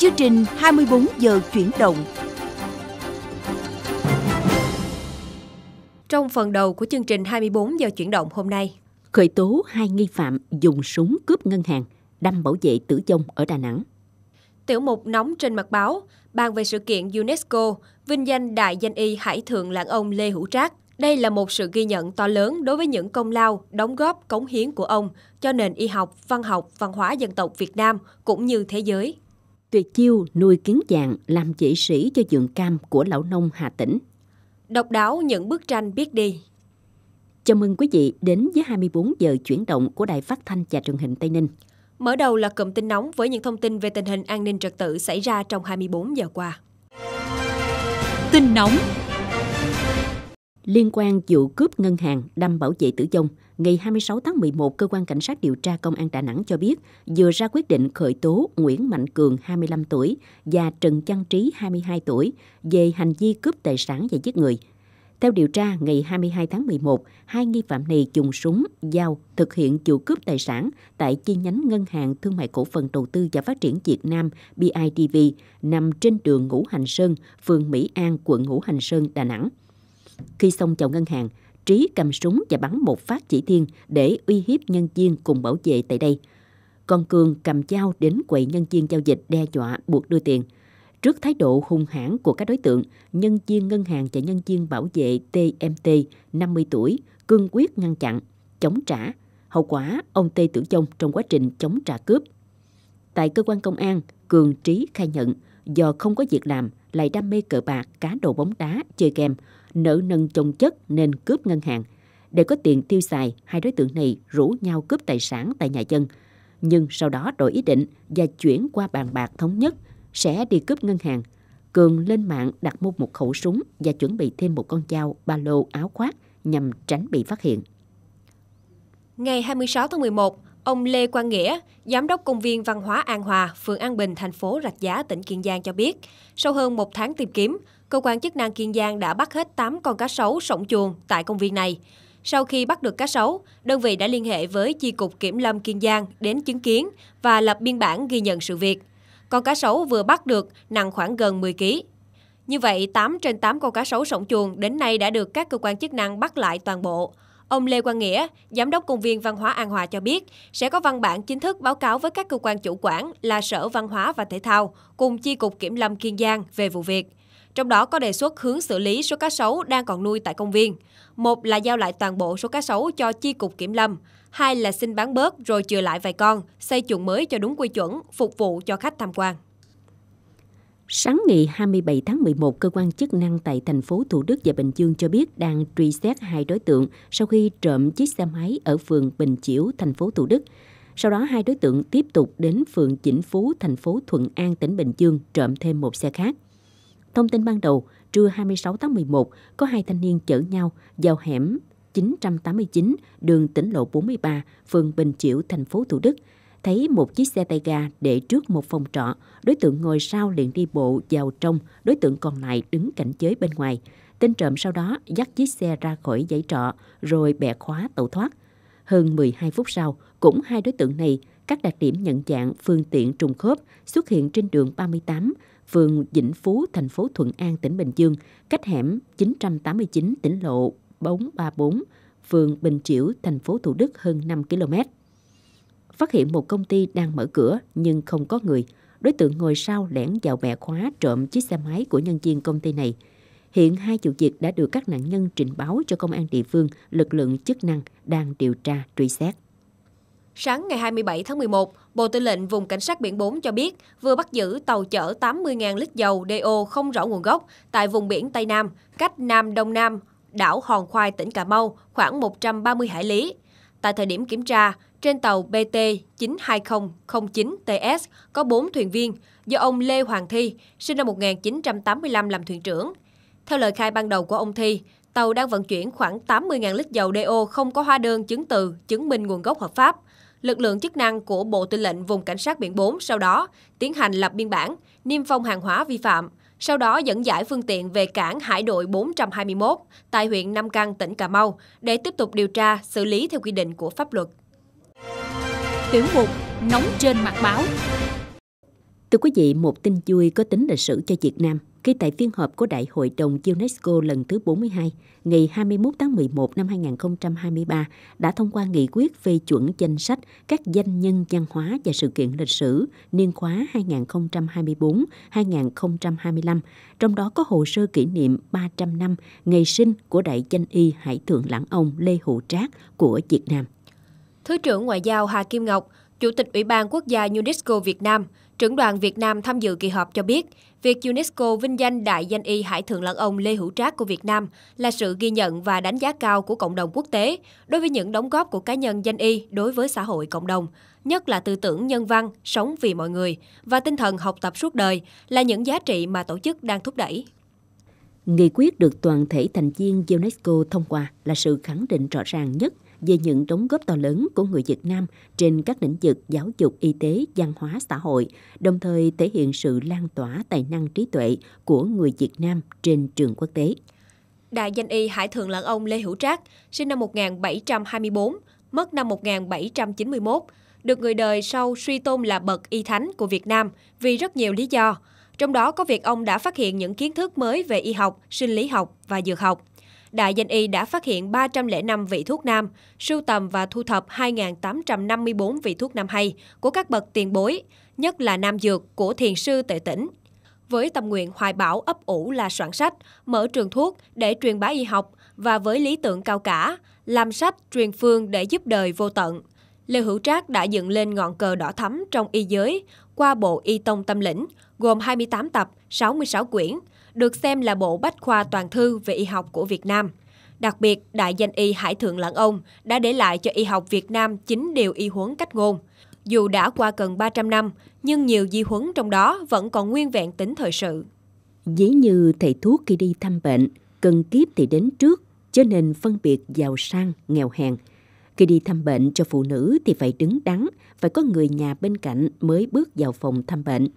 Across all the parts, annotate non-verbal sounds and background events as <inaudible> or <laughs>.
Chương trình 24 giờ chuyển động. Trong phần đầu của chương trình 24 giờ chuyển động hôm nay, khởi tố hai nghi phạm dùng súng cướp ngân hàng, đâm bảo vệ tử vong ở Đà Nẵng. Tiểu mục nóng trên mặt báo bàn về sự kiện UNESCO vinh danh đại danh y Hải Thượng Lãng ông Lê Hữu Trác. Đây là một sự ghi nhận to lớn đối với những công lao, đóng góp, cống hiến của ông cho nền y học, văn học, văn hóa dân tộc Việt Nam cũng như thế giới tuyệt chiêu nuôi kiến dạng làm chỉ sĩ cho vườn cam của lão nông Hà Tĩnh. Độc đáo những bức tranh biết đi. Chào mừng quý vị đến với 24 giờ chuyển động của Đài Phát thanh và Truyền hình Tây Ninh. Mở đầu là cụm tin nóng với những thông tin về tình hình an ninh trật tự xảy ra trong 24 giờ qua. Tin nóng Liên quan vụ cướp ngân hàng đâm bảo vệ tử vong, ngày 26 tháng 11, Cơ quan Cảnh sát điều tra Công an Đà Nẵng cho biết vừa ra quyết định khởi tố Nguyễn Mạnh Cường, 25 tuổi, và Trần Văn Trí, 22 tuổi, về hành vi cướp tài sản và giết người. Theo điều tra, ngày 22 tháng 11, hai nghi phạm này dùng súng, dao thực hiện vụ cướp tài sản tại chi nhánh Ngân hàng Thương mại Cổ phần Đầu tư và Phát triển Việt Nam BIDV nằm trên đường Ngũ Hành Sơn, phường Mỹ An, quận Ngũ Hành Sơn, Đà Nẵng. Khi xong chậu ngân hàng, Trí cầm súng và bắn một phát chỉ thiên để uy hiếp nhân viên cùng bảo vệ tại đây. Còn Cường cầm dao đến quầy nhân viên giao dịch đe dọa buộc đưa tiền. Trước thái độ hung hãn của các đối tượng, nhân viên ngân hàng và nhân viên bảo vệ TMT 50 tuổi cương quyết ngăn chặn, chống trả. Hậu quả, ông Tê tử vong trong quá trình chống trả cướp. Tại cơ quan công an, Cường Trí khai nhận do không có việc làm, lại đam mê cờ bạc, cá độ bóng đá, chơi game, nợ nần chồng chất nên cướp ngân hàng. Để có tiền tiêu xài, hai đối tượng này rủ nhau cướp tài sản tại nhà dân. Nhưng sau đó đổi ý định và chuyển qua bàn bạc thống nhất sẽ đi cướp ngân hàng. Cường lên mạng đặt mua một khẩu súng và chuẩn bị thêm một con dao, ba lô, áo khoác nhằm tránh bị phát hiện. Ngày 26 tháng 11, ông Lê Quang Nghĩa, giám đốc công viên văn hóa An Hòa, phường An Bình, thành phố Rạch Giá, tỉnh Kiên Giang cho biết, sau hơn một tháng tìm kiếm, cơ quan chức năng Kiên Giang đã bắt hết 8 con cá sấu sống chuồng tại công viên này. Sau khi bắt được cá sấu, đơn vị đã liên hệ với Chi cục Kiểm lâm Kiên Giang đến chứng kiến và lập biên bản ghi nhận sự việc. Con cá sấu vừa bắt được nặng khoảng gần 10 kg. Như vậy, 8 trên 8 con cá sấu sống chuồng đến nay đã được các cơ quan chức năng bắt lại toàn bộ. Ông Lê Quang Nghĩa, Giám đốc Công viên Văn hóa An Hòa cho biết, sẽ có văn bản chính thức báo cáo với các cơ quan chủ quản là Sở Văn hóa và Thể thao cùng Chi cục Kiểm lâm Kiên Giang về vụ việc trong đó có đề xuất hướng xử lý số cá sấu đang còn nuôi tại công viên. Một là giao lại toàn bộ số cá sấu cho chi cục kiểm lâm, hai là xin bán bớt rồi chừa lại vài con, xây chuồng mới cho đúng quy chuẩn, phục vụ cho khách tham quan. Sáng ngày 27 tháng 11, cơ quan chức năng tại thành phố Thủ Đức và Bình Dương cho biết đang truy xét hai đối tượng sau khi trộm chiếc xe máy ở phường Bình Chiểu, thành phố Thủ Đức. Sau đó, hai đối tượng tiếp tục đến phường Chỉnh Phú, thành phố Thuận An, tỉnh Bình Dương trộm thêm một xe khác. Thông tin ban đầu, trưa 26 tháng 11, có hai thanh niên chở nhau vào hẻm 989 đường tỉnh lộ 43, phường Bình Chiểu, thành phố Thủ Đức. Thấy một chiếc xe tay ga để trước một phòng trọ, đối tượng ngồi sau liền đi bộ vào trong, đối tượng còn lại đứng cảnh giới bên ngoài. Tên trộm sau đó dắt chiếc xe ra khỏi dãy trọ rồi bẻ khóa tẩu thoát. Hơn 12 phút sau, cũng hai đối tượng này, các đặc điểm nhận dạng phương tiện trùng khớp xuất hiện trên đường 38 phường Vĩnh Phú, thành phố Thuận An, tỉnh Bình Dương, cách hẻm 989 tỉnh lộ 434, phường Bình Chiểu, thành phố Thủ Đức hơn 5 km. Phát hiện một công ty đang mở cửa nhưng không có người, đối tượng ngồi sau lẻn vào bẻ khóa trộm chiếc xe máy của nhân viên công ty này. Hiện hai vụ việc đã được các nạn nhân trình báo cho công an địa phương, lực lượng chức năng đang điều tra truy xét. Sáng ngày 27 tháng 11, Bộ Tư lệnh Vùng Cảnh sát Biển 4 cho biết vừa bắt giữ tàu chở 80.000 lít dầu DO không rõ nguồn gốc tại vùng biển Tây Nam, cách Nam Đông Nam, đảo Hòn Khoai, tỉnh Cà Mau, khoảng 130 hải lý. Tại thời điểm kiểm tra, trên tàu BT 92009TS có 4 thuyền viên do ông Lê Hoàng Thi, sinh năm 1985 làm thuyền trưởng. Theo lời khai ban đầu của ông Thi, tàu đang vận chuyển khoảng 80.000 lít dầu DO không có hóa đơn chứng từ chứng minh nguồn gốc hợp pháp – lực lượng chức năng của Bộ Tư lệnh Vùng Cảnh sát Biển 4 sau đó tiến hành lập biên bản, niêm phong hàng hóa vi phạm, sau đó dẫn giải phương tiện về cảng Hải đội 421 tại huyện Nam Căn, tỉnh Cà Mau để tiếp tục điều tra, xử lý theo quy định của pháp luật. Tiểu mục Nóng trên mặt báo Thưa quý vị, một tin vui có tính lịch sử cho Việt Nam – khi tại phiên họp của Đại hội đồng UNESCO lần thứ 42 ngày 21 tháng 11 năm 2023 đã thông qua nghị quyết về chuẩn danh sách các danh nhân văn hóa và sự kiện lịch sử niên khóa 2024-2025, trong đó có hồ sơ kỷ niệm 300 năm ngày sinh của đại danh y Hải Thượng Lãng Ông Lê Hữu Trác của Việt Nam. Thứ trưởng Ngoại giao Hà Kim Ngọc, Chủ tịch Ủy ban Quốc gia UNESCO Việt Nam, trưởng đoàn Việt Nam tham dự kỳ họp cho biết, Việc UNESCO vinh danh đại danh y Hải Thượng Lãn Ông Lê Hữu Trác của Việt Nam là sự ghi nhận và đánh giá cao của cộng đồng quốc tế đối với những đóng góp của cá nhân danh y đối với xã hội cộng đồng, nhất là tư tưởng nhân văn, sống vì mọi người và tinh thần học tập suốt đời là những giá trị mà tổ chức đang thúc đẩy. Nghị quyết được toàn thể thành viên UNESCO thông qua là sự khẳng định rõ ràng nhất – về những đóng góp to lớn của người Việt Nam trên các lĩnh vực giáo dục, y tế, văn hóa, xã hội, đồng thời thể hiện sự lan tỏa tài năng trí tuệ của người Việt Nam trên trường quốc tế. Đại danh y Hải Thượng lãn Ông Lê Hữu Trác, sinh năm 1724, mất năm 1791, được người đời sau suy tôn là bậc y thánh của Việt Nam vì rất nhiều lý do, trong đó có việc ông đã phát hiện những kiến thức mới về y học, sinh lý học và dược học. Đại danh y đã phát hiện 305 vị thuốc nam, sưu tầm và thu thập 2.854 vị thuốc nam hay của các bậc tiền bối, nhất là nam dược của thiền sư Tệ Tỉnh. Với tâm nguyện hoài bảo ấp ủ là soạn sách, mở trường thuốc để truyền bá y học và với lý tưởng cao cả, làm sách truyền phương để giúp đời vô tận. Lê Hữu Trác đã dựng lên ngọn cờ đỏ thắm trong y giới qua bộ Y Tông Tâm Lĩnh, gồm 28 tập, 66 quyển, được xem là bộ bách khoa toàn thư về y học của Việt Nam. Đặc biệt, đại danh y Hải Thượng Lãng Ông đã để lại cho y học Việt Nam chính điều y huấn cách ngôn. Dù đã qua gần 300 năm, nhưng nhiều di huấn trong đó vẫn còn nguyên vẹn tính thời sự. Dĩ như thầy thuốc khi đi thăm bệnh, cần kiếp thì đến trước, cho nên phân biệt giàu sang, nghèo hèn. Khi đi thăm bệnh cho phụ nữ thì phải đứng đắn, phải có người nhà bên cạnh mới bước vào phòng thăm bệnh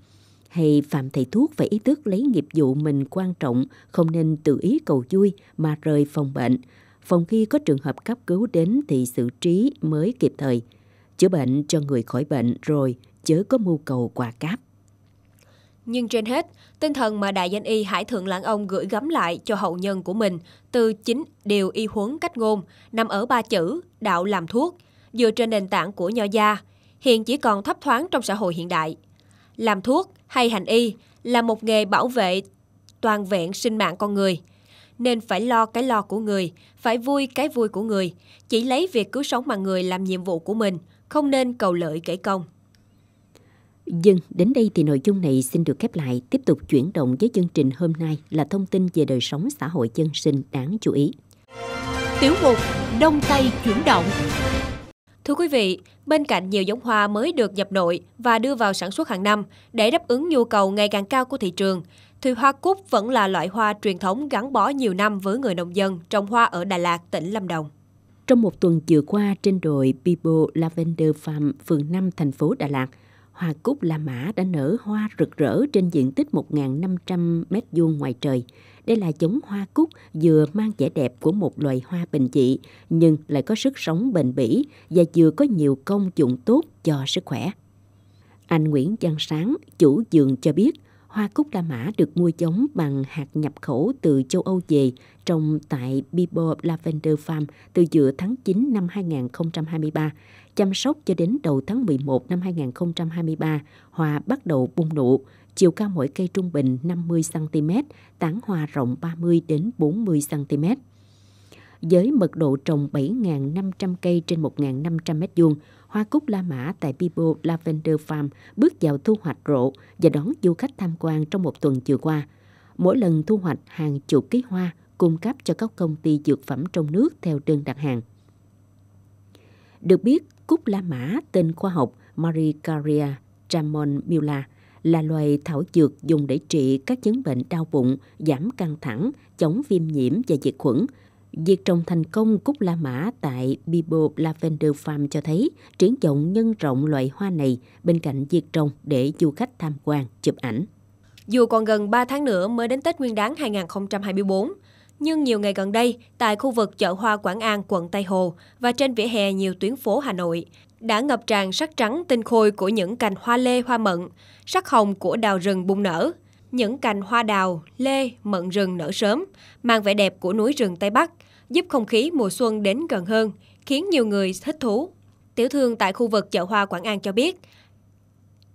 hay Phạm Thầy Thuốc phải ý thức lấy nghiệp vụ mình quan trọng, không nên tự ý cầu vui mà rời phòng bệnh. Phòng khi có trường hợp cấp cứu đến thì xử trí mới kịp thời. Chữa bệnh cho người khỏi bệnh rồi, chớ có mưu cầu quà cáp. Nhưng trên hết, tinh thần mà đại danh y Hải Thượng Lãng Ông gửi gắm lại cho hậu nhân của mình từ chính điều y huấn cách ngôn nằm ở ba chữ đạo làm thuốc, dựa trên nền tảng của nho gia, hiện chỉ còn thấp thoáng trong xã hội hiện đại làm thuốc hay hành y là một nghề bảo vệ toàn vẹn sinh mạng con người nên phải lo cái lo của người, phải vui cái vui của người, chỉ lấy việc cứu sống mà người làm nhiệm vụ của mình, không nên cầu lợi kể công. dừng đến đây thì nội dung này xin được khép lại, tiếp tục chuyển động với chương trình hôm nay là thông tin về đời sống xã hội dân sinh đáng chú ý. Tiểu mục Đông Tây chuyển động Thưa quý vị, bên cạnh nhiều giống hoa mới được nhập nội và đưa vào sản xuất hàng năm để đáp ứng nhu cầu ngày càng cao của thị trường, thì hoa cúc vẫn là loại hoa truyền thống gắn bó nhiều năm với người nông dân trồng hoa ở Đà Lạt, tỉnh Lâm Đồng. Trong một tuần vừa qua trên đồi Bibo Lavender Farm, phường 5, thành phố Đà Lạt – hoa cúc La Mã đã nở hoa rực rỡ trên diện tích 1.500 m2 ngoài trời. Đây là giống hoa cúc vừa mang vẻ đẹp của một loài hoa bình dị nhưng lại có sức sống bền bỉ và vừa có nhiều công dụng tốt cho sức khỏe. Anh Nguyễn Văn Sáng, chủ vườn cho biết, hoa cúc La Mã được mua giống bằng hạt nhập khẩu từ châu Âu về trồng tại Bibo Lavender Farm từ giữa tháng 9 năm 2023. Chăm sóc cho đến đầu tháng 11 năm 2023, hoa bắt đầu bung nụ. Chiều cao mỗi cây trung bình 50cm, tán hoa rộng 30 đến 40cm. Với mật độ trồng 7.500 cây trên 1.500 m vuông, hoa cúc La Mã tại Bibo Lavender Farm bước vào thu hoạch rộ và đón du khách tham quan trong một tuần vừa qua. Mỗi lần thu hoạch hàng chục ký hoa cung cấp cho các công ty dược phẩm trong nước theo đơn đặt hàng. Được biết, cúc La Mã tên khoa học Maricaria Tramon là loài thảo dược dùng để trị các chứng bệnh đau bụng, giảm căng thẳng, chống viêm nhiễm và diệt khuẩn, Việc trồng thành công cúc La Mã tại Bibo Lavender Farm cho thấy triển vọng nhân rộng loại hoa này bên cạnh việc trồng để du khách tham quan, chụp ảnh. Dù còn gần 3 tháng nữa mới đến Tết Nguyên đáng 2024, nhưng nhiều ngày gần đây, tại khu vực chợ hoa Quảng An, quận Tây Hồ và trên vỉa hè nhiều tuyến phố Hà Nội, đã ngập tràn sắc trắng tinh khôi của những cành hoa lê hoa mận, sắc hồng của đào rừng bung nở, những cành hoa đào, lê, mận rừng nở sớm, mang vẻ đẹp của núi rừng Tây Bắc, giúp không khí mùa xuân đến gần hơn, khiến nhiều người thích thú. Tiểu thương tại khu vực chợ hoa Quảng An cho biết,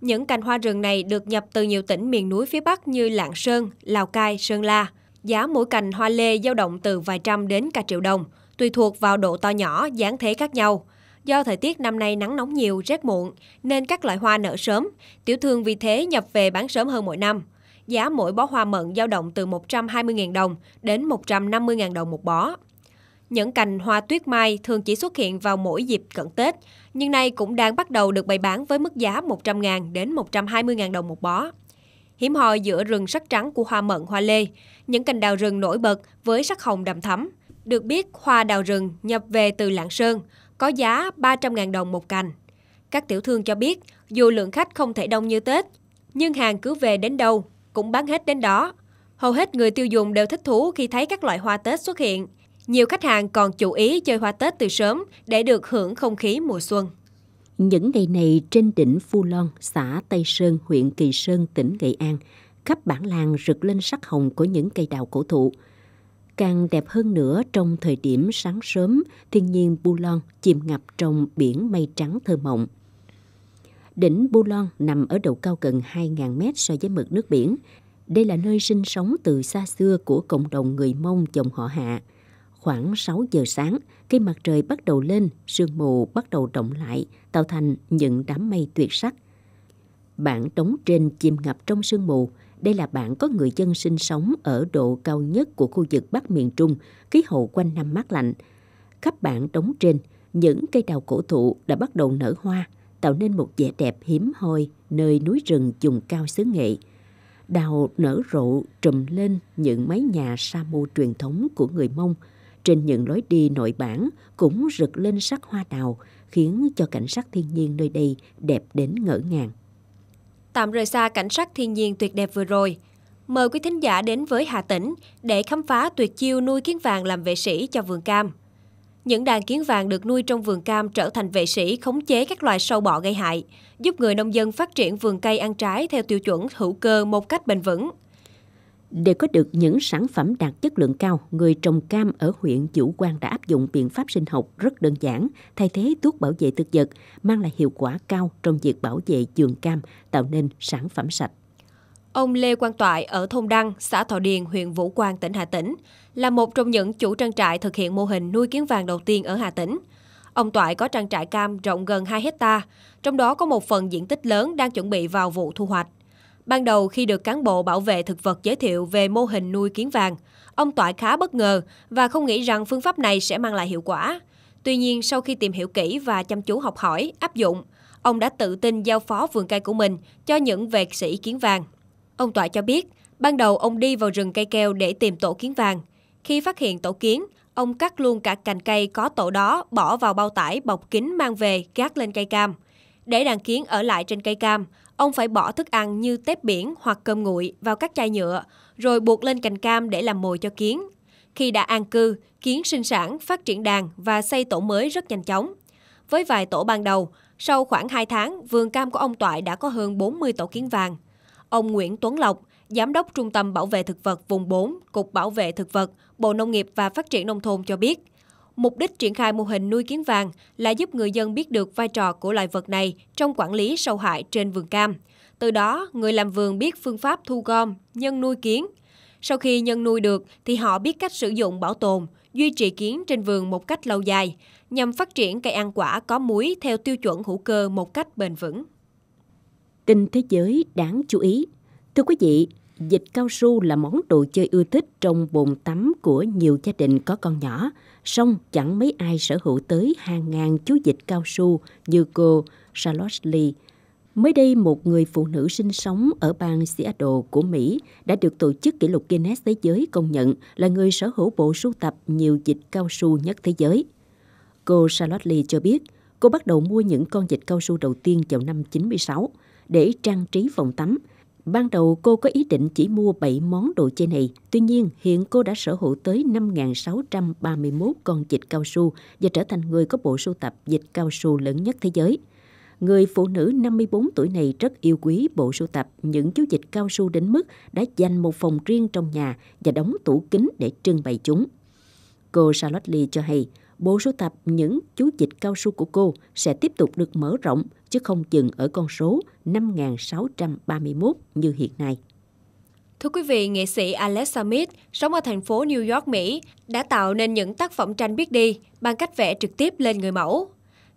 những cành hoa rừng này được nhập từ nhiều tỉnh miền núi phía Bắc như Lạng Sơn, Lào Cai, Sơn La. Giá mỗi cành hoa lê dao động từ vài trăm đến cả triệu đồng, tùy thuộc vào độ to nhỏ, dáng thế khác nhau. Do thời tiết năm nay nắng nóng nhiều, rét muộn, nên các loại hoa nở sớm, tiểu thương vì thế nhập về bán sớm hơn mỗi năm giá mỗi bó hoa mận dao động từ 120.000 đồng đến 150.000 đồng một bó. Những cành hoa tuyết mai thường chỉ xuất hiện vào mỗi dịp cận Tết, nhưng nay cũng đang bắt đầu được bày bán với mức giá 100.000 đến 120.000 đồng một bó. Hiếm hoi giữa rừng sắc trắng của hoa mận hoa lê, những cành đào rừng nổi bật với sắc hồng đầm thắm. Được biết, hoa đào rừng nhập về từ Lạng Sơn, có giá 300.000 đồng một cành. Các tiểu thương cho biết, dù lượng khách không thể đông như Tết, nhưng hàng cứ về đến đâu cũng bán hết đến đó. Hầu hết người tiêu dùng đều thích thú khi thấy các loại hoa Tết xuất hiện. Nhiều khách hàng còn chủ ý chơi hoa Tết từ sớm để được hưởng không khí mùa xuân. Những ngày này trên đỉnh Phu Lon, xã Tây Sơn, huyện Kỳ Sơn, tỉnh Nghệ An, khắp bản làng rực lên sắc hồng của những cây đào cổ thụ. Càng đẹp hơn nữa trong thời điểm sáng sớm, thiên nhiên Phu Lon chìm ngập trong biển mây trắng thơ mộng – Đỉnh Bulon nằm ở độ cao gần 2.000 mét so với mực nước biển. Đây là nơi sinh sống từ xa xưa của cộng đồng người Mông dòng họ Hạ. Khoảng 6 giờ sáng, khi mặt trời bắt đầu lên, sương mù bắt đầu động lại, tạo thành những đám mây tuyệt sắc. Bản đóng trên chìm ngập trong sương mù. Đây là bản có người dân sinh sống ở độ cao nhất của khu vực Bắc miền Trung, khí hậu quanh năm mát lạnh. Khắp bản đóng trên, những cây đào cổ thụ đã bắt đầu nở hoa, tạo nên một vẻ đẹp hiếm hoi nơi núi rừng vùng cao xứ nghệ. Đào nở rộ trùm lên những mái nhà sa mô truyền thống của người Mông. Trên những lối đi nội bản cũng rực lên sắc hoa đào, khiến cho cảnh sắc thiên nhiên nơi đây đẹp đến ngỡ ngàng. Tạm rời xa cảnh sắc thiên nhiên tuyệt đẹp vừa rồi, mời quý thính giả đến với Hà Tĩnh để khám phá tuyệt chiêu nuôi kiến vàng làm vệ sĩ cho vườn cam. Những đàn kiến vàng được nuôi trong vườn cam trở thành vệ sĩ khống chế các loài sâu bọ gây hại, giúp người nông dân phát triển vườn cây ăn trái theo tiêu chuẩn hữu cơ một cách bền vững. Để có được những sản phẩm đạt chất lượng cao, người trồng cam ở huyện Vũ Quang đã áp dụng biện pháp sinh học rất đơn giản, thay thế thuốc bảo vệ thực vật, mang lại hiệu quả cao trong việc bảo vệ vườn cam, tạo nên sản phẩm sạch. Ông Lê Quang Toại ở thôn Đăng, xã Thọ Điền, huyện Vũ Quang, tỉnh Hà Tĩnh, là một trong những chủ trang trại thực hiện mô hình nuôi kiến vàng đầu tiên ở Hà Tĩnh. Ông Toại có trang trại cam rộng gần 2 hecta, trong đó có một phần diện tích lớn đang chuẩn bị vào vụ thu hoạch. Ban đầu khi được cán bộ bảo vệ thực vật giới thiệu về mô hình nuôi kiến vàng, ông Toại khá bất ngờ và không nghĩ rằng phương pháp này sẽ mang lại hiệu quả. Tuy nhiên, sau khi tìm hiểu kỹ và chăm chú học hỏi, áp dụng, ông đã tự tin giao phó vườn cây của mình cho những vệt sĩ kiến vàng. Ông Tọa cho biết, ban đầu ông đi vào rừng cây keo để tìm tổ kiến vàng. Khi phát hiện tổ kiến, ông cắt luôn cả cành cây có tổ đó bỏ vào bao tải bọc kín mang về gác lên cây cam. Để đàn kiến ở lại trên cây cam, ông phải bỏ thức ăn như tép biển hoặc cơm nguội vào các chai nhựa, rồi buộc lên cành cam để làm mồi cho kiến. Khi đã an cư, kiến sinh sản, phát triển đàn và xây tổ mới rất nhanh chóng. Với vài tổ ban đầu, sau khoảng 2 tháng, vườn cam của ông Toại đã có hơn 40 tổ kiến vàng. Ông Nguyễn Tuấn Lộc, Giám đốc Trung tâm Bảo vệ Thực vật vùng 4, Cục Bảo vệ Thực vật, Bộ Nông nghiệp và Phát triển Nông thôn cho biết, mục đích triển khai mô hình nuôi kiến vàng là giúp người dân biết được vai trò của loài vật này trong quản lý sâu hại trên vườn cam. Từ đó, người làm vườn biết phương pháp thu gom, nhân nuôi kiến. Sau khi nhân nuôi được thì họ biết cách sử dụng bảo tồn, duy trì kiến trên vườn một cách lâu dài, nhằm phát triển cây ăn quả có muối theo tiêu chuẩn hữu cơ một cách bền vững. Tin thế giới đáng chú ý. Thưa quý vị, dịch cao su là món đồ chơi ưa thích trong bồn tắm của nhiều gia đình có con nhỏ. Song chẳng mấy ai sở hữu tới hàng ngàn chú dịch cao su như cô Charlotte Lee. Mới đây, một người phụ nữ sinh sống ở bang Seattle của Mỹ đã được tổ chức kỷ lục Guinness Thế giới công nhận là người sở hữu bộ sưu tập nhiều dịch cao su nhất thế giới. Cô Charlotte Lee cho biết, cô bắt đầu mua những con dịch cao su đầu tiên vào năm 96 để trang trí phòng tắm. Ban đầu cô có ý định chỉ mua 7 món đồ chơi này, tuy nhiên hiện cô đã sở hữu tới 5.631 con dịch cao su và trở thành người có bộ sưu tập dịch cao su lớn nhất thế giới. Người phụ nữ 54 tuổi này rất yêu quý bộ sưu tập những chú dịch cao su đến mức đã dành một phòng riêng trong nhà và đóng tủ kính để trưng bày chúng. Cô Charlotte Lee cho hay, bộ sưu tập những chú vịt cao su của cô sẽ tiếp tục được mở rộng chứ không dừng ở con số 5.631 như hiện nay. Thưa quý vị, nghệ sĩ Alex Smith sống ở thành phố New York, Mỹ đã tạo nên những tác phẩm tranh biết đi bằng cách vẽ trực tiếp lên người mẫu.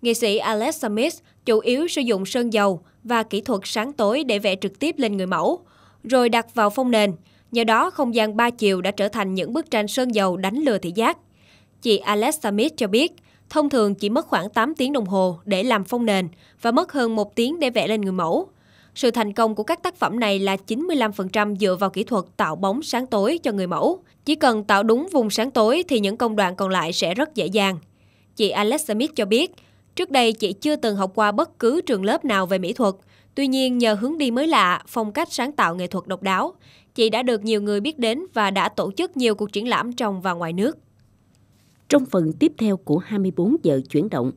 Nghệ sĩ Alex Smith chủ yếu sử dụng sơn dầu và kỹ thuật sáng tối để vẽ trực tiếp lên người mẫu, rồi đặt vào phông nền. Nhờ đó, không gian ba chiều đã trở thành những bức tranh sơn dầu đánh lừa thị giác chị Alex Smith cho biết, thông thường chỉ mất khoảng 8 tiếng đồng hồ để làm phông nền và mất hơn 1 tiếng để vẽ lên người mẫu. Sự thành công của các tác phẩm này là 95% dựa vào kỹ thuật tạo bóng sáng tối cho người mẫu. Chỉ cần tạo đúng vùng sáng tối thì những công đoạn còn lại sẽ rất dễ dàng. Chị Alex Smith cho biết, trước đây chị chưa từng học qua bất cứ trường lớp nào về mỹ thuật. Tuy nhiên, nhờ hướng đi mới lạ, phong cách sáng tạo nghệ thuật độc đáo, chị đã được nhiều người biết đến và đã tổ chức nhiều cuộc triển lãm trong và ngoài nước trong phần tiếp theo của 24 giờ chuyển động.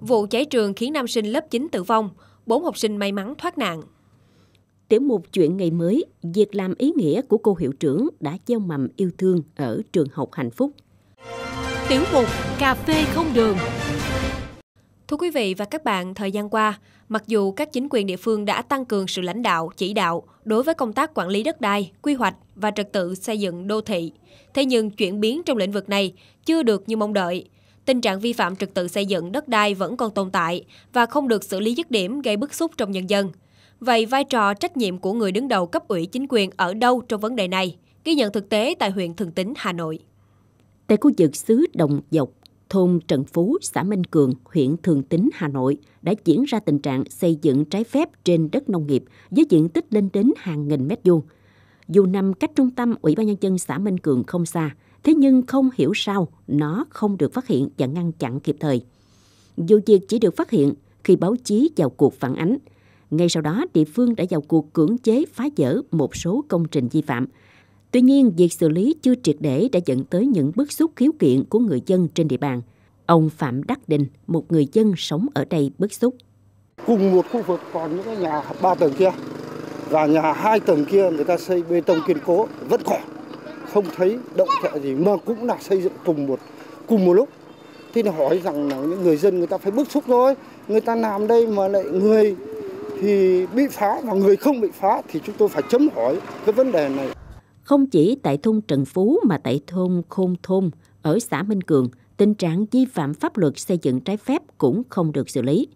Vụ cháy trường khiến nam sinh lớp 9 tử vong, 4 học sinh may mắn thoát nạn. Tiểu mục chuyện ngày mới, việc làm ý nghĩa của cô hiệu trưởng đã gieo mầm yêu thương ở trường học hạnh phúc. Tiểu mục cà phê không đường Thưa quý vị và các bạn, thời gian qua, mặc dù các chính quyền địa phương đã tăng cường sự lãnh đạo, chỉ đạo đối với công tác quản lý đất đai, quy hoạch và trật tự xây dựng đô thị, thế nhưng chuyển biến trong lĩnh vực này chưa được như mong đợi. Tình trạng vi phạm trật tự xây dựng đất đai vẫn còn tồn tại và không được xử lý dứt điểm gây bức xúc trong nhân dân. Vậy vai trò trách nhiệm của người đứng đầu cấp ủy chính quyền ở đâu trong vấn đề này? Ghi nhận thực tế tại huyện Thường Tín, Hà Nội. Tại khu vực xứ Đồng Dọc, thôn Trần Phú, xã Minh Cường, huyện Thường Tín, Hà Nội đã diễn ra tình trạng xây dựng trái phép trên đất nông nghiệp với diện tích lên đến hàng nghìn mét vuông. Dù nằm cách trung tâm Ủy ban Nhân dân xã Minh Cường không xa, thế nhưng không hiểu sao nó không được phát hiện và ngăn chặn kịp thời. Vụ việc chỉ được phát hiện khi báo chí vào cuộc phản ánh. Ngay sau đó, địa phương đã vào cuộc cưỡng chế phá dỡ một số công trình vi phạm, Tuy nhiên, việc xử lý chưa triệt để đã dẫn tới những bức xúc khiếu kiện của người dân trên địa bàn. Ông Phạm Đắc Đình, một người dân sống ở đây bức xúc. Cùng một khu vực còn những cái nhà 3 tầng kia và nhà 2 tầng kia người ta xây bê tông kiên cố vẫn còn không thấy động tệ gì mà cũng là xây dựng cùng một cùng một lúc thế là hỏi rằng là những người dân người ta phải bức xúc thôi người ta làm đây mà lại người thì bị phá và người không bị phá thì chúng tôi phải chấm hỏi cái vấn đề này không chỉ tại thôn Trần Phú mà tại thôn Khôn Thôn ở xã Minh Cường, tình trạng vi phạm pháp luật xây dựng trái phép cũng không được xử lý.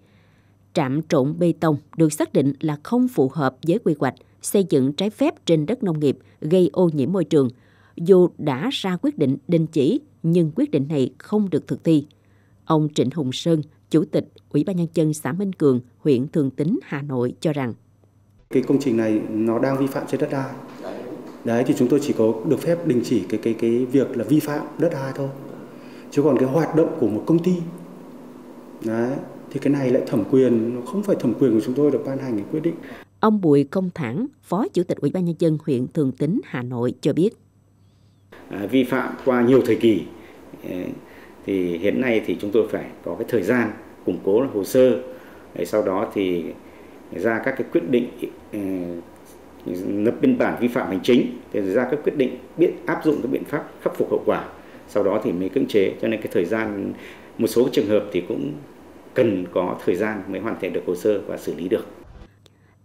Trạm trộn bê tông được xác định là không phù hợp với quy hoạch xây dựng trái phép trên đất nông nghiệp gây ô nhiễm môi trường. Dù đã ra quyết định đình chỉ nhưng quyết định này không được thực thi. Ông Trịnh Hùng Sơn, Chủ tịch Ủy ban Nhân dân xã Minh Cường, huyện Thường Tín, Hà Nội cho rằng Cái công trình này nó đang vi phạm trên đất đai đấy thì chúng tôi chỉ có được phép đình chỉ cái cái cái việc là vi phạm đất đai thôi chứ còn cái hoạt động của một công ty đấy thì cái này lại thẩm quyền không phải thẩm quyền của chúng tôi được ban hành cái quyết định ông Bùi Công Thẳng phó chủ tịch ủy ban nhân dân huyện Thường Tín Hà Nội cho biết à, vi phạm qua nhiều thời kỳ à, thì hiện nay thì chúng tôi phải có cái thời gian củng cố hồ sơ để sau đó thì ra các cái quyết định à, lập biên bản vi phạm hành chính ra các quyết định biết áp dụng các biện pháp khắc phục hậu quả sau đó thì mới cưỡng chế cho nên cái thời gian một số trường hợp thì cũng cần có thời gian mới hoàn thiện được hồ sơ và xử lý được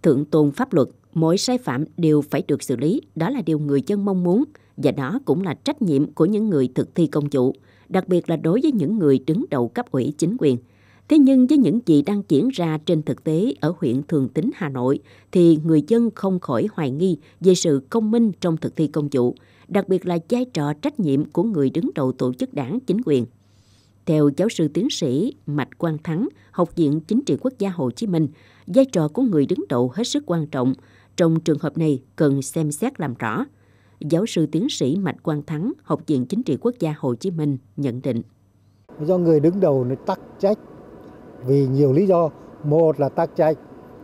thượng tôn pháp luật mỗi sai phạm đều phải được xử lý đó là điều người dân mong muốn và đó cũng là trách nhiệm của những người thực thi công vụ đặc biệt là đối với những người đứng đầu cấp ủy chính quyền Thế nhưng với những gì đang diễn ra trên thực tế ở huyện Thường Tín, Hà Nội, thì người dân không khỏi hoài nghi về sự công minh trong thực thi công vụ, đặc biệt là vai trò trách nhiệm của người đứng đầu tổ chức đảng chính quyền. Theo giáo sư tiến sĩ Mạch Quang Thắng, Học viện Chính trị Quốc gia Hồ Chí Minh, vai trò của người đứng đầu hết sức quan trọng. Trong trường hợp này, cần xem xét làm rõ. Giáo sư tiến sĩ Mạch Quang Thắng, Học viện Chính trị Quốc gia Hồ Chí Minh nhận định. Do người đứng đầu nó tắc trách vì nhiều lý do một là tắc trách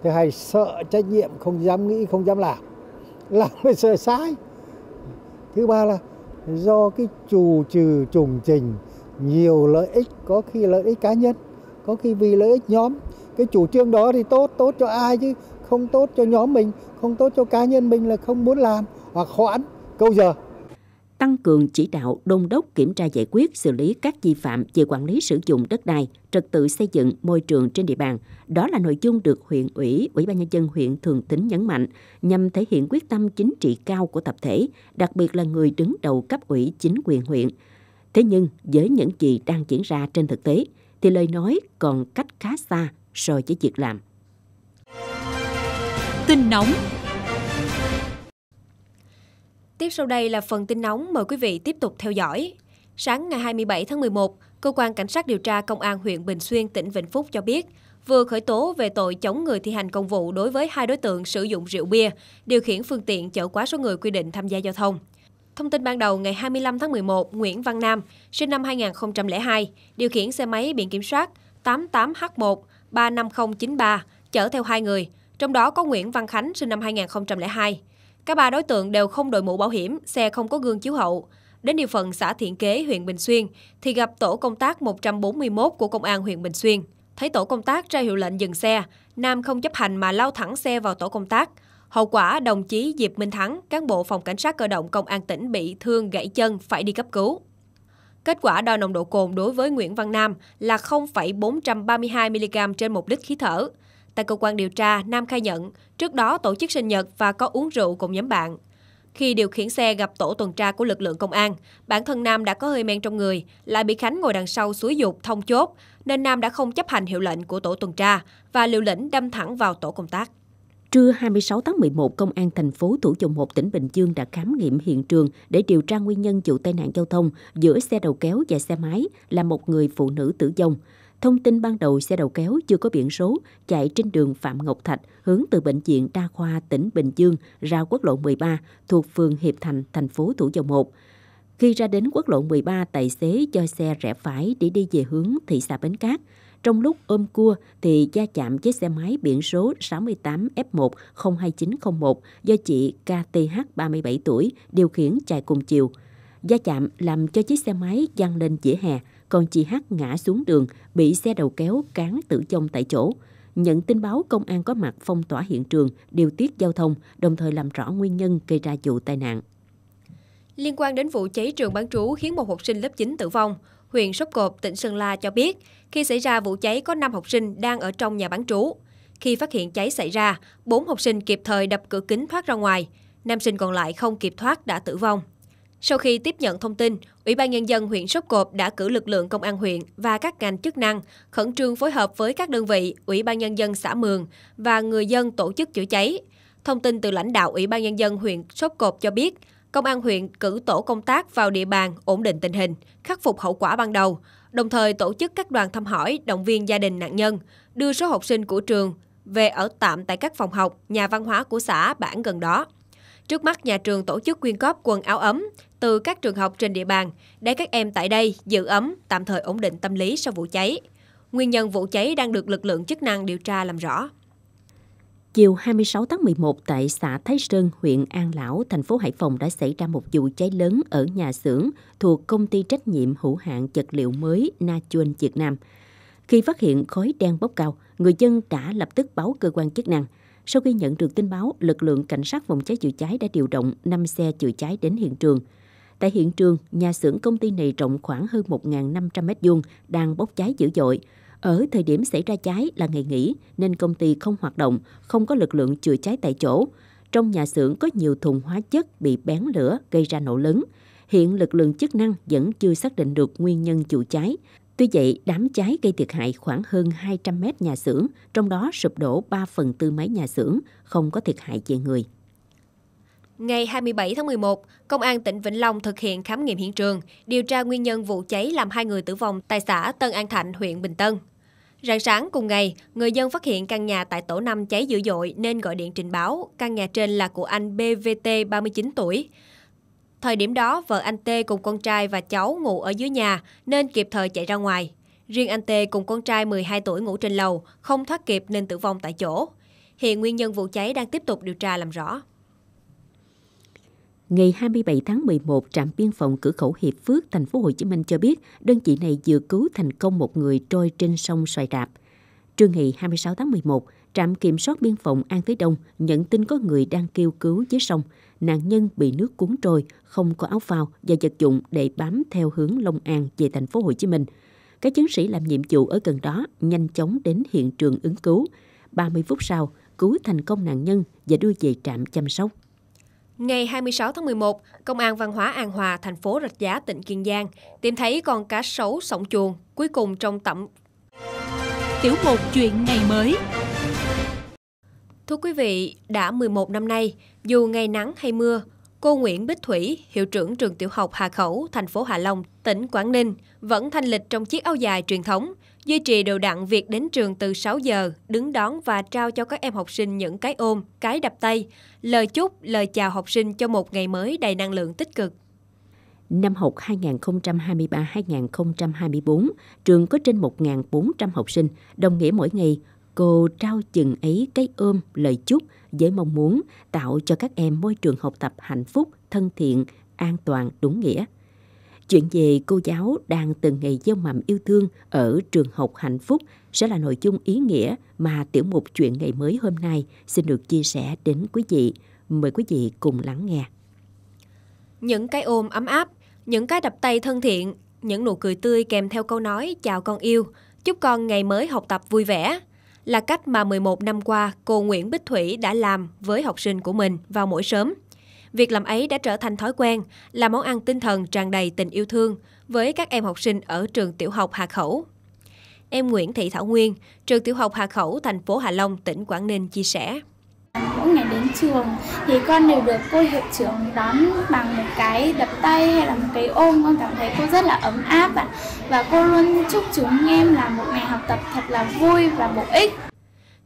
thứ hai sợ trách nhiệm không dám nghĩ không dám làm <laughs> làm mới sợ sai thứ ba là do cái trù trừ trùng trình nhiều lợi ích có khi lợi ích cá nhân có khi vì lợi ích nhóm cái chủ trương đó thì tốt tốt cho ai chứ không tốt cho nhóm mình không tốt cho cá nhân mình là không muốn làm hoặc hoãn câu giờ tăng cường chỉ đạo đôn đốc kiểm tra giải quyết xử lý các vi phạm về quản lý sử dụng đất đai, trật tự xây dựng, môi trường trên địa bàn. Đó là nội dung được huyện ủy, ủy ban nhân dân huyện Thường Tín nhấn mạnh nhằm thể hiện quyết tâm chính trị cao của tập thể, đặc biệt là người đứng đầu cấp ủy chính quyền huyện. Thế nhưng, với những gì đang diễn ra trên thực tế, thì lời nói còn cách khá xa so với việc làm. Tin nóng Tiếp sau đây là phần tin nóng mời quý vị tiếp tục theo dõi. Sáng ngày 27 tháng 11, Cơ quan Cảnh sát điều tra Công an huyện Bình Xuyên, tỉnh Vĩnh Phúc cho biết, vừa khởi tố về tội chống người thi hành công vụ đối với hai đối tượng sử dụng rượu bia, điều khiển phương tiện chở quá số người quy định tham gia giao thông. Thông tin ban đầu ngày 25 tháng 11, Nguyễn Văn Nam, sinh năm 2002, điều khiển xe máy biển kiểm soát 88H1 35093 chở theo hai người, trong đó có Nguyễn Văn Khánh sinh năm 2002. Cả ba đối tượng đều không đội mũ bảo hiểm, xe không có gương chiếu hậu. Đến địa phận xã Thiện Kế, huyện Bình Xuyên thì gặp tổ công tác 141 của công an huyện Bình Xuyên. Thấy tổ công tác ra hiệu lệnh dừng xe, Nam không chấp hành mà lao thẳng xe vào tổ công tác. Hậu quả đồng chí Diệp Minh Thắng, cán bộ phòng cảnh sát cơ động công an tỉnh bị thương gãy chân phải đi cấp cứu. Kết quả đo nồng độ cồn đối với Nguyễn Văn Nam là 0,432 mg trên 1 lít khí thở. Tại cơ quan điều tra, Nam khai nhận trước đó tổ chức sinh nhật và có uống rượu cùng nhóm bạn. Khi điều khiển xe gặp tổ tuần tra của lực lượng công an, bản thân Nam đã có hơi men trong người, lại bị Khánh ngồi đằng sau suối dục thông chốt, nên Nam đã không chấp hành hiệu lệnh của tổ tuần tra và liều lĩnh đâm thẳng vào tổ công tác. Trưa 26 tháng 11, Công an thành phố Thủ Dầu Một, tỉnh Bình Dương đã khám nghiệm hiện trường để điều tra nguyên nhân vụ tai nạn giao thông giữa xe đầu kéo và xe máy là một người phụ nữ tử vong. Thông tin ban đầu xe đầu kéo chưa có biển số chạy trên đường Phạm Ngọc Thạch hướng từ Bệnh viện Đa khoa tỉnh Bình Dương ra quốc lộ 13 thuộc phường Hiệp Thành, thành phố Thủ Dầu Một. Khi ra đến quốc lộ 13, tài xế cho xe rẽ phải để đi về hướng thị xã Bến Cát. Trong lúc ôm cua thì gia chạm với xe máy biển số 68 f 102901 do chị KTH 37 tuổi điều khiển chạy cùng chiều. Gia chạm làm cho chiếc xe máy văng lên dĩa hè, còn chị hát ngã xuống đường, bị xe đầu kéo cán tử vong tại chỗ. Nhận tin báo, công an có mặt phong tỏa hiện trường, điều tiết giao thông, đồng thời làm rõ nguyên nhân gây ra vụ tai nạn. Liên quan đến vụ cháy trường bán trú khiến một học sinh lớp 9 tử vong, huyện Sóc Cộp, tỉnh Sơn La cho biết, khi xảy ra vụ cháy có 5 học sinh đang ở trong nhà bán trú. Khi phát hiện cháy xảy ra, 4 học sinh kịp thời đập cửa kính thoát ra ngoài, nam sinh còn lại không kịp thoát đã tử vong. Sau khi tiếp nhận thông tin, Ủy ban Nhân dân huyện Sóc Cộp đã cử lực lượng công an huyện và các ngành chức năng khẩn trương phối hợp với các đơn vị, Ủy ban Nhân dân xã Mường và người dân tổ chức chữa cháy. Thông tin từ lãnh đạo Ủy ban Nhân dân huyện Sóc Cộp cho biết, Công an huyện cử tổ công tác vào địa bàn ổn định tình hình, khắc phục hậu quả ban đầu, đồng thời tổ chức các đoàn thăm hỏi, động viên gia đình nạn nhân, đưa số học sinh của trường về ở tạm tại các phòng học, nhà văn hóa của xã bản gần đó. Trước mắt nhà trường tổ chức quyên góp quần áo ấm, từ các trường học trên địa bàn để các em tại đây giữ ấm, tạm thời ổn định tâm lý sau vụ cháy. Nguyên nhân vụ cháy đang được lực lượng chức năng điều tra làm rõ. Chiều 26 tháng 11 tại xã Thái Sơn, huyện An Lão, thành phố Hải Phòng đã xảy ra một vụ cháy lớn ở nhà xưởng thuộc công ty trách nhiệm hữu hạn vật liệu mới Na Chuan Việt Nam. Khi phát hiện khói đen bốc cao, người dân đã lập tức báo cơ quan chức năng. Sau khi nhận được tin báo, lực lượng cảnh sát phòng cháy chữa cháy đã điều động 5 xe chữa cháy đến hiện trường. Tại hiện trường, nhà xưởng công ty này rộng khoảng hơn 1.500 m2 đang bốc cháy dữ dội. Ở thời điểm xảy ra cháy là ngày nghỉ nên công ty không hoạt động, không có lực lượng chữa cháy tại chỗ. Trong nhà xưởng có nhiều thùng hóa chất bị bén lửa gây ra nổ lớn. Hiện lực lượng chức năng vẫn chưa xác định được nguyên nhân vụ cháy. Tuy vậy, đám cháy gây thiệt hại khoảng hơn 200 mét nhà xưởng, trong đó sụp đổ 3 phần tư máy nhà xưởng, không có thiệt hại về người. Ngày 27 tháng 11, Công an tỉnh Vĩnh Long thực hiện khám nghiệm hiện trường, điều tra nguyên nhân vụ cháy làm hai người tử vong tại xã Tân An Thạnh, huyện Bình Tân. Rạng sáng cùng ngày, người dân phát hiện căn nhà tại tổ 5 cháy dữ dội nên gọi điện trình báo căn nhà trên là của anh BVT 39 tuổi. Thời điểm đó, vợ anh T cùng con trai và cháu ngủ ở dưới nhà nên kịp thời chạy ra ngoài. Riêng anh T cùng con trai 12 tuổi ngủ trên lầu, không thoát kịp nên tử vong tại chỗ. Hiện nguyên nhân vụ cháy đang tiếp tục điều tra làm rõ. Ngày 27 tháng 11, trạm biên phòng cửa khẩu Hiệp Phước, thành phố Hồ Chí Minh cho biết đơn vị này vừa cứu thành công một người trôi trên sông Xoài Rạp. Trưa ngày 26 tháng 11, trạm kiểm soát biên phòng An Thới Đông nhận tin có người đang kêu cứu dưới sông. Nạn nhân bị nước cuốn trôi, không có áo phao và vật dụng để bám theo hướng Long An về thành phố Hồ Chí Minh. Các chiến sĩ làm nhiệm vụ ở gần đó nhanh chóng đến hiện trường ứng cứu. 30 phút sau, cứu thành công nạn nhân và đưa về trạm chăm sóc. Ngày 26 tháng 11, Công an Văn hóa An Hòa, thành phố Rạch Giá, tỉnh Kiên Giang tìm thấy con cá sấu sổng chuồng cuối cùng trong tẩm. Tiểu mục chuyện ngày mới Thưa quý vị, đã 11 năm nay, dù ngày nắng hay mưa, cô Nguyễn Bích Thủy, hiệu trưởng trường tiểu học Hà Khẩu, thành phố Hạ Long, tỉnh Quảng Ninh, vẫn thanh lịch trong chiếc áo dài truyền thống, duy trì đều đặn việc đến trường từ 6 giờ, đứng đón và trao cho các em học sinh những cái ôm, cái đập tay, lời chúc, lời chào học sinh cho một ngày mới đầy năng lượng tích cực. Năm học 2023-2024, trường có trên 1.400 học sinh, đồng nghĩa mỗi ngày cô trao chừng ấy cái ôm, lời chúc với mong muốn tạo cho các em môi trường học tập hạnh phúc, thân thiện, an toàn, đúng nghĩa – Chuyện về cô giáo đang từng ngày gieo mầm yêu thương ở trường học hạnh phúc sẽ là nội dung ý nghĩa mà tiểu mục chuyện ngày mới hôm nay xin được chia sẻ đến quý vị. Mời quý vị cùng lắng nghe. Những cái ôm ấm áp, những cái đập tay thân thiện, những nụ cười tươi kèm theo câu nói chào con yêu, chúc con ngày mới học tập vui vẻ là cách mà 11 năm qua cô Nguyễn Bích Thủy đã làm với học sinh của mình vào mỗi sớm. Việc làm ấy đã trở thành thói quen, là món ăn tinh thần tràn đầy tình yêu thương với các em học sinh ở trường tiểu học Hà Khẩu. Em Nguyễn Thị Thảo Nguyên, trường tiểu học Hà Khẩu, thành phố Hà Long, tỉnh Quảng Ninh chia sẻ. Mỗi ngày đến trường thì con đều được cô hiệu trưởng đón bằng một cái đập tay hay là một cái ôm. Con cảm thấy cô rất là ấm áp ạ. Và cô luôn chúc chúng em là một ngày học tập thật là vui và bổ ích.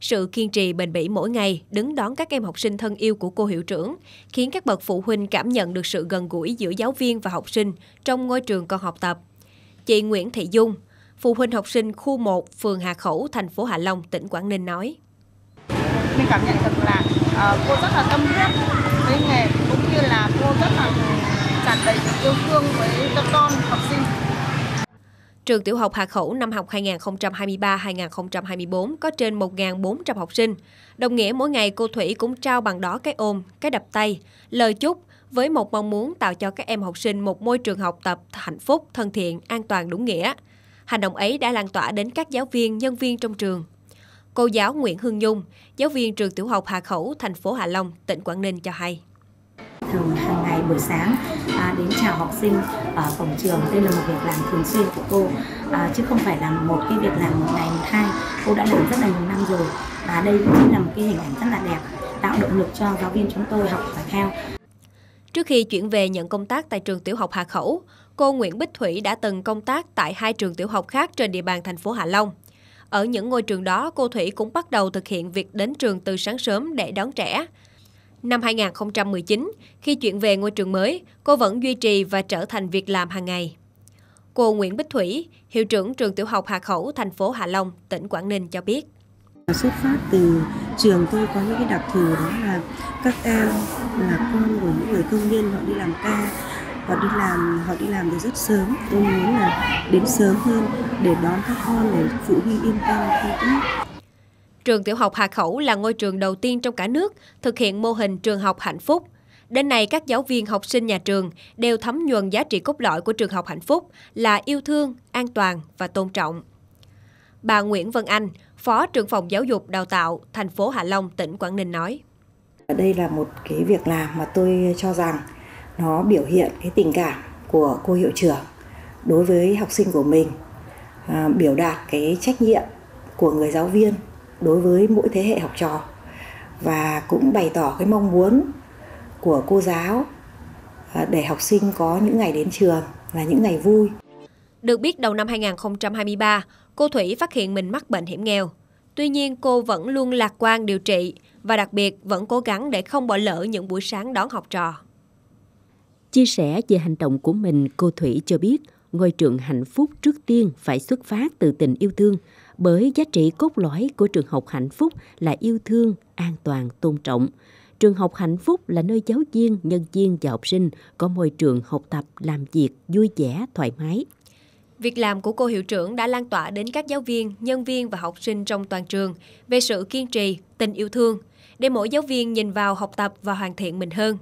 Sự kiên trì bền bỉ mỗi ngày đứng đón các em học sinh thân yêu của cô hiệu trưởng khiến các bậc phụ huynh cảm nhận được sự gần gũi giữa giáo viên và học sinh trong ngôi trường còn học tập. Chị Nguyễn Thị Dung, phụ huynh học sinh khu 1, phường Hà Khẩu, thành phố Hạ Long, tỉnh Quảng Ninh nói. Mình cảm nhận được là uh, cô rất là tâm huyết với nghề cũng như là cô rất là tràn đầy yêu thương với các con học Trường tiểu học Hà Khẩu năm học 2023-2024 có trên 1.400 học sinh. Đồng nghĩa mỗi ngày cô Thủy cũng trao bằng đó cái ôm, cái đập tay, lời chúc với một mong muốn tạo cho các em học sinh một môi trường học tập hạnh phúc, thân thiện, an toàn đúng nghĩa. Hành động ấy đã lan tỏa đến các giáo viên, nhân viên trong trường. Cô giáo Nguyễn Hương Nhung, giáo viên trường tiểu học Hà Khẩu, thành phố Hạ Long, tỉnh Quảng Ninh cho hay. Thường hàng ngày buổi sáng à, đến chào học sinh ở cổng trường đây là một việc làm thường xuyên của cô à, chứ không phải là một cái việc làm một ngày một hai cô đã làm rất là nhiều năm rồi và đây cũng chính là một cái hình ảnh rất là đẹp tạo động lực cho giáo viên chúng tôi học và theo Trước khi chuyển về nhận công tác tại trường tiểu học Hà Khẩu, cô Nguyễn Bích Thủy đã từng công tác tại hai trường tiểu học khác trên địa bàn thành phố Hạ Long. Ở những ngôi trường đó, cô Thủy cũng bắt đầu thực hiện việc đến trường từ sáng sớm để đón trẻ, Năm 2019, khi chuyển về ngôi trường mới, cô vẫn duy trì và trở thành việc làm hàng ngày. Cô Nguyễn Bích Thủy, hiệu trưởng trường tiểu học Hà Khẩu, thành phố Hạ Long, tỉnh Quảng Ninh cho biết. Xuất phát từ trường tôi có những cái đặc thù đó là các em là con của những người công nhân họ đi làm ca họ đi làm họ đi làm từ rất sớm tôi muốn là đến sớm hơn để đón các con để phụ huynh yên tâm khi Trường Tiểu học Hà Khẩu là ngôi trường đầu tiên trong cả nước thực hiện mô hình trường học hạnh phúc. Đến nay, các giáo viên học sinh nhà trường đều thấm nhuần giá trị cốt lõi của trường học hạnh phúc là yêu thương, an toàn và tôn trọng. Bà Nguyễn Vân Anh, Phó trưởng phòng giáo dục đào tạo thành phố Hạ Long, tỉnh Quảng Ninh nói. Đây là một cái việc làm mà tôi cho rằng nó biểu hiện cái tình cảm của cô hiệu trưởng đối với học sinh của mình, à, biểu đạt cái trách nhiệm của người giáo viên đối với mỗi thế hệ học trò và cũng bày tỏ cái mong muốn của cô giáo à, để học sinh có những ngày đến trường là những ngày vui. Được biết đầu năm 2023, cô Thủy phát hiện mình mắc bệnh hiểm nghèo. Tuy nhiên cô vẫn luôn lạc quan điều trị và đặc biệt vẫn cố gắng để không bỏ lỡ những buổi sáng đón học trò. Chia sẻ về hành động của mình, cô Thủy cho biết ngôi trường hạnh phúc trước tiên phải xuất phát từ tình yêu thương, bởi giá trị cốt lõi của trường học hạnh phúc là yêu thương, an toàn, tôn trọng. Trường học hạnh phúc là nơi giáo viên, nhân viên và học sinh có môi trường học tập, làm việc vui vẻ, thoải mái. Việc làm của cô hiệu trưởng đã lan tỏa đến các giáo viên, nhân viên và học sinh trong toàn trường về sự kiên trì, tình yêu thương, để mỗi giáo viên nhìn vào học tập và hoàn thiện mình hơn.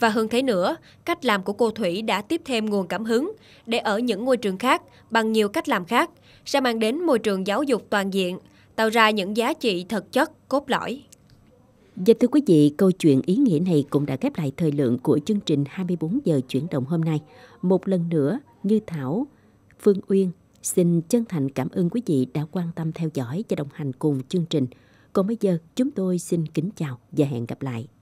Và hơn thế nữa, cách làm của cô Thủy đã tiếp thêm nguồn cảm hứng để ở những ngôi trường khác bằng nhiều cách làm khác sẽ mang đến môi trường giáo dục toàn diện, tạo ra những giá trị thực chất cốt lõi. Và dạ, thưa quý vị, câu chuyện ý nghĩa này cũng đã khép lại thời lượng của chương trình 24 giờ chuyển động hôm nay. Một lần nữa, Như Thảo, Phương Uyên xin chân thành cảm ơn quý vị đã quan tâm theo dõi và đồng hành cùng chương trình. Còn bây giờ, chúng tôi xin kính chào và hẹn gặp lại.